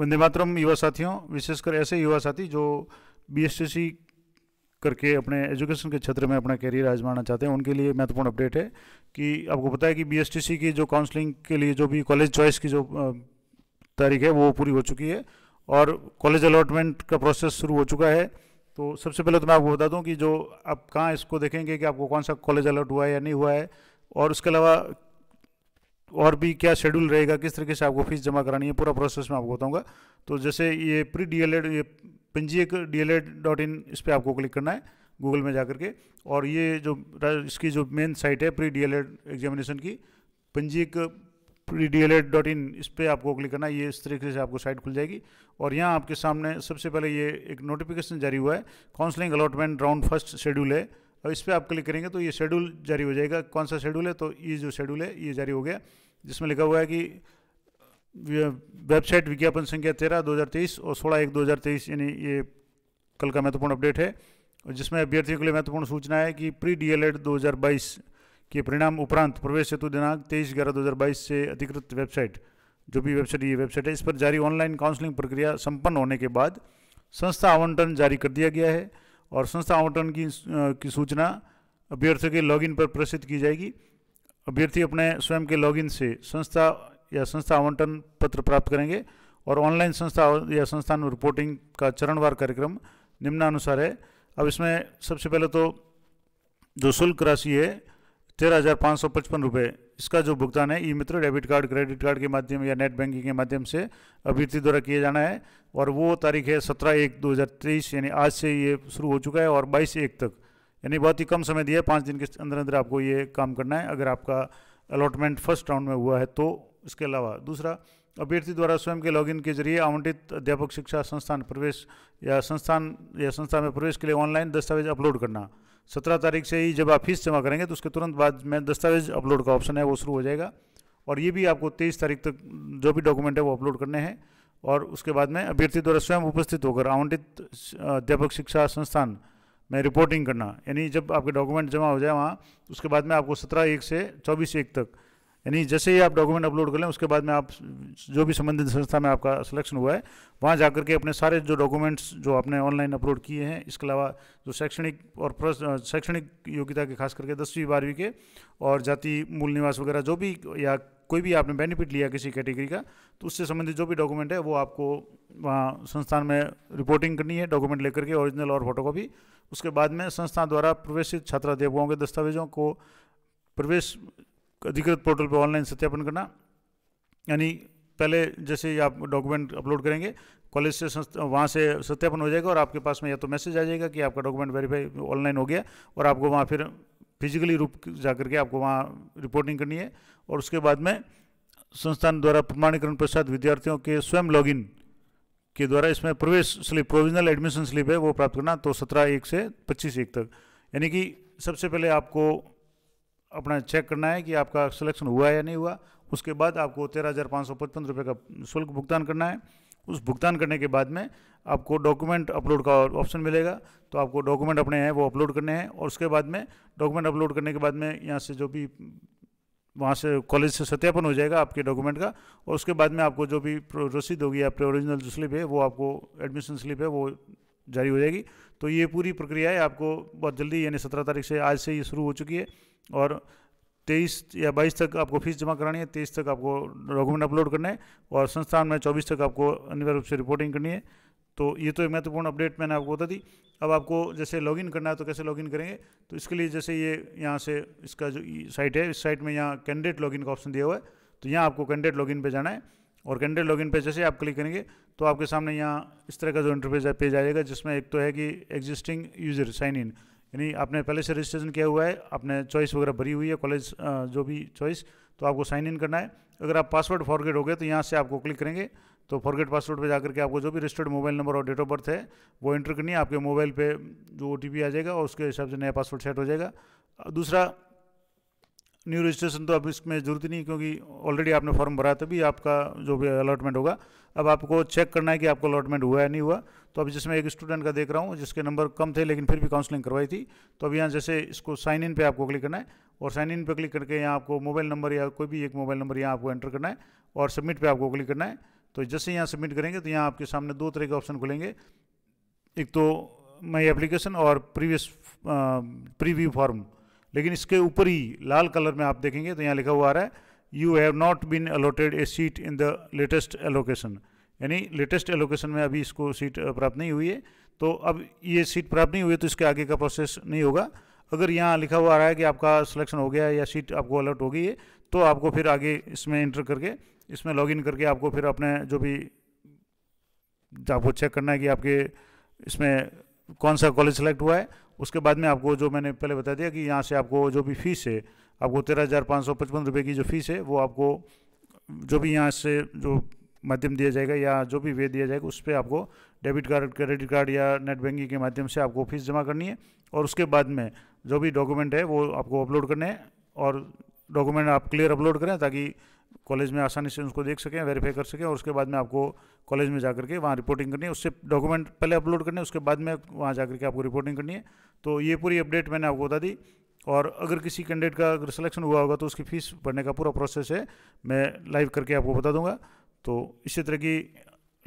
वंदे मातरम युवा साथियों विशेषकर ऐसे युवा साथी जो बी करके अपने एजुकेशन के क्षेत्र में अपना करियर आजमाना चाहते हैं उनके लिए महत्वपूर्ण अपडेट है कि आपको पता है कि बी की जो काउंसलिंग के लिए जो भी कॉलेज चॉइस की जो तारीख है वो पूरी हो चुकी है और कॉलेज अलॉटमेंट का प्रोसेस शुरू हो चुका है तो सबसे पहले तो मैं आपको बता दूँ कि जो आप कहाँ इसको देखेंगे कि आपको कौन सा कॉलेज अलॉट हुआ है या नहीं हुआ है और उसके अलावा और भी क्या शेड्यूल रहेगा किस तरीके से आपको फीस जमा करानी है पूरा प्रोसेस मैं आपको बताऊंगा तो जैसे ये प्री डी एल एड ये पंजीयक D L Ed dot in इस पर आपको क्लिक करना है गूगल में जा करके और ये जो इसकी जो मेन साइट है pre D L Ed examination की पंजीयक pre D L Ed dot in इस पर आपको क्लिक करना है ये इस तरीके से आपको साइट खुल जाएगी और यहाँ आपके सामने सबसे पहले ये एक नोटिफिकेशन जारी हुआ है counselling allotment round first schedule है और इस पर आप क्लिक करेंगे तो ये शेड्यूल जारी हो जाएगा कौन सा शेड्यूल है तो ये जो शेड्यूल है ये जारी हो गया जिसमें लिखा हुआ है कि वेबसाइट विज्ञापन संख्या तेरह दो हज़ार तेईस और सोलह एक दो हज़ार तेईस यानी ये कल का महत्वपूर्ण अपडेट है और जिसमें अभ्यर्थियों के लिए महत्वपूर्ण सूचना है कि प्री डी एल एड दो हज़ार बाईस के परिणाम उपरांत प्रवेश सेतु दिनांक तेईस ग्यारह दो हज़ार बाईस से अधिकृत वेबसाइट जो भी वेबसाइट ये वेबसाइट है इस पर जारी ऑनलाइन काउंसलिंग प्रक्रिया संपन्न होने के बाद संस्था आवंटन जारी कर दिया गया है और संस्था आवंटन की, की सूचना अभ्यर्थियों के इन पर प्रसिद्ध की जाएगी अभ्यर्थी अपने स्वयं के लॉगिन से संस्था या संस्था आवंटन पत्र प्राप्त करेंगे और ऑनलाइन संस्था या संस्थान रिपोर्टिंग का चरणवार कार्यक्रम निम्नानुसार है अब इसमें सबसे पहले तो जो शुल्क राशि है तेरह हज़ार पाँच सौ पचपन रुपये इसका जो भुगतान है e Mitra debit card credit card के माध्यम या नेट बैंकिंग के माध्यम से अभ्यर्थी द्वारा किया जाना है और वो तारीख है सत्रह एक दो हज़ार तेईस यानी आज से ये शुरू हो चुका है और बाईस एक तक यानी बहुत ही कम समय दिया है पाँच दिन के अंदर अंदर आपको ये काम करना है अगर आपका अलॉटमेंट फर्स्ट राउंड में हुआ है तो इसके अलावा दूसरा अभ्यर्थी द्वारा स्वयं के लॉगिन के जरिए आवंटित अध्यापक शिक्षा संस्थान प्रवेश या संस्थान या संस्था में प्रवेश के लिए ऑनलाइन दस्तावेज अपलोड करना सत्रह तारीख से ही जब आप फीस जमा करेंगे तो उसके तुरंत बाद में दस्तावेज अपलोड का ऑप्शन है वो शुरू हो जाएगा और ये भी आपको तेईस तारीख तक जो भी डॉक्यूमेंट है वो अपलोड करने हैं और उसके बाद में अभ्यर्थी द्वारा स्वयं उपस्थित होकर आवंटित अध्यापक शिक्षा संस्थान में रिपोर्टिंग करना यानी जब आपके डॉक्यूमेंट जमा हो जाए वहाँ उसके बाद में आपको सत्रह एक से चौबीस एक तक यानी जैसे ही आप डॉक्यूमेंट अपलोड कर लें उसके बाद में आप जो भी संबंधित संस्था में आपका सिलेक्शन हुआ है वहाँ जा करके अपने सारे जो डॉक्यूमेंट्स जो आपने ऑनलाइन अपलोड किए हैं इसके अलावा जो शैक्षणिक और शैक्षणिक योग्यता के खास करके दसवीं बारहवीं के और जाति मूल निवास वगैरह जो भी या कोई भी आपने बेनिफिट लिया किसी कैटेगरी का तो उससे संबंधित जो भी डॉक्यूमेंट है वो आपको वहाँ संस्थान में रिपोर्टिंग करनी है डॉक्यूमेंट लेकर के ओरिजिनल और फोटोकॉपी उसके बाद में संस्थान द्वारा प्रवेशित छात्र अध्यापकों के दस्तावेजों को प्रवेश अधिकृत पोर्टल पर ऑनलाइन सत्यापन करना यानी पहले जैसे ही आप डॉक्यूमेंट अपलोड करेंगे कॉलेज से वहाँ से सत्यापन हो जाएगा और आपके पास में या तो मैसेज आ जाएगा कि आपका डॉक्यूमेंट वेरीफाई ऑनलाइन हो गया और आपको वहाँ फिर फिजिकली रूप जा करके आपको वहाँ रिपोर्टिंग करनी है और उसके बाद में संस्थान द्वारा प्रमाणीकरण पश्चात विद्यार्थियों के स्वयं लॉगिन के द्वारा इसमें प्रवेश स्लिप प्रोविजनल एडमिशन स्लिप है वो प्राप्त करना तो सत्रह एक से पच्चीस एक तक यानी कि सबसे पहले आपको अपना चेक करना है कि आपका सिलेक्शन हुआ या नहीं हुआ उसके बाद आपको तेरह हज़ार पाँच सौ पचपन रुपये का शुल्क भुगतान करना है उस भुगतान करने के बाद में आपको डॉक्यूमेंट अपलोड का ऑप्शन मिलेगा तो आपको डॉक्यूमेंट अपने हैं वो अपलोड करने हैं और उसके बाद में डॉक्यूमेंट अपलोड करने के बाद में यहाँ से जो भी वहाँ से कॉलेज से सत्यापन हो जाएगा आपके डॉक्यूमेंट का और उसके बाद में आपको जो भी रसीद होगी आपके ओरिजिनल जो स्लिप है वो आपको एडमिशन स्लिप है वो जारी हो जाएगी तो ये पूरी प्रक्रिया है आपको बहुत जल्दी यानी सत्रह तारीख से आज से ये शुरू हो चुकी है और तेईस या बाईस तक आपको फीस जमा करानी है तेईस तक आपको डॉक्यूमेंट अपलोड करना है और संस्थान में चौबीस तक आपको अनिवार्य रूप से रिपोर्टिंग करनी है तो ये तो एक महत्वपूर्ण अपडेट मैंने आपको बता दी अब आपको जैसे लॉगिन करना है तो कैसे लॉगिन करेंगे तो इसके लिए जैसे ये यहाँ से इसका जो साइट है इस साइट में यहाँ कैंडिडेट लॉगिन का ऑप्शन दिया हुआ है तो यहाँ आपको कैंडिडेट लॉगिन पे जाना है और कैंडिडेट लॉगिन पे जैसे आप क्लिक करेंगे तो आपके सामने यहाँ इस तरह का जो इंटरफेस पेज पेज आएगा जिसमें एक तो है कि एग्जिस्टिंग यूज़र साइन इन यानी आपने पहले से रजिस्ट्रेशन किया हुआ है आपने चॉइस वगैरह भरी हुई है कॉलेज जो भी चॉइस तो आपको साइन इन करना है अगर आप पासवर्ड फॉरगेट हो गए तो यहाँ से आपको क्लिक करेंगे तो फॉरगेट पासवर्ड पे जाकर के आपको जो भी रजिस्टर्ड मोबाइल नंबर और डेट ऑफ बर्थ है वो एंटर करनी है आपके मोबाइल पे जो ओ आ जाएगा और उसके हिसाब से नया पासवर्ड सेट हो जाएगा दूसरा न्यू रजिस्ट्रेशन तो अब इसमें ज़रूरत नहीं क्योंकि ऑलरेडी आपने फॉर्म भरा तभी आपका जो भी अलॉटमेंट होगा अब आपको चेक करना है कि आपको अलॉटमेंट हुआ है नहीं हुआ तो अभी जिसमें एक स्टूडेंट का देख रहा हूँ जिसके नंबर कम थे लेकिन फिर भी काउंसलिंग करवाई थी तो अब यहाँ जैसे इसको साइन इन पर आपको क्लिक करना है और साइन इन पर क्लिक करके यहाँ आपको मोबाइल नंबर या कोई भी एक मोबाइल नंबर यहाँ आपको एंटर करना है और सबमिट पर आपको क्लिक करना है तो जैसे यहाँ सबमिट करेंगे तो यहाँ आपके सामने दो तरह के ऑप्शन खुलेंगे एक तो माई एप्लीकेशन और प्रीवियस प्रीव्यू फॉर्म लेकिन इसके ऊपर ही लाल कलर में आप देखेंगे तो यहाँ लिखा हुआ आ रहा है you have not been allotted a seat in the latest allocation यानी लेटेस्ट एलोकेशन में अभी इसको सीट प्राप्त नहीं हुई है तो अब ये सीट प्राप्त नहीं हुई है तो इसके आगे का प्रोसेस नहीं होगा अगर यहाँ लिखा हुआ आ रहा है कि आपका सिलेक्शन हो गया है या सीट आपको अलर्ट हो गई है तो आपको फिर आगे इसमें इंटर करके इसमें लॉगिन करके आपको फिर अपने जो भी आपको चेक करना है कि आपके इसमें कौन सा कॉलेज सेलेक्ट हुआ है उसके बाद में आपको जो मैंने पहले बता दिया कि यहाँ से आपको जो भी फीस है आपको तेरह हज़ार पाँच सौ पचपन रुपये की जो फीस है वो आपको जो भी यहाँ से जो माध्यम दिया जाएगा या जो भी वे दिया जाएगा उस पर आपको डेबिट कार्ड क्रेडिट कार्ड या नेट बैंकिंग के माध्यम से आपको फीस जमा करनी है और उसके बाद में जो भी डॉक्यूमेंट है वो आपको अपलोड करने हैं और डॉक्यूमेंट आप क्लियर अपलोड करें ताकि कॉलेज में आसानी से उसको देख सकें वेरीफाई कर सकें और उसके बाद में आपको कॉलेज में जा करके वहाँ रिपोर्टिंग करनी है उससे डॉक्यूमेंट पहले अपलोड करने उसके बाद में वहाँ जा करके आपको रिपोर्टिंग करनी है तो ये पूरी अपडेट मैंने आपको बता दी और अगर किसी कैंडिडेट का अगर सिलेक्शन हुआ होगा तो उसकी फ़ीस भरने का पूरा प्रोसेस है मैं लाइव करके आपको बता दूंगा तो इसी तरह की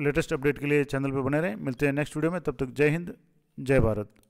लेटेस्ट अपडेट के लिए चैनल पर बने रहें मिलते हैं नेक्स्ट वीडियो में तब तक जय हिंद जय भारत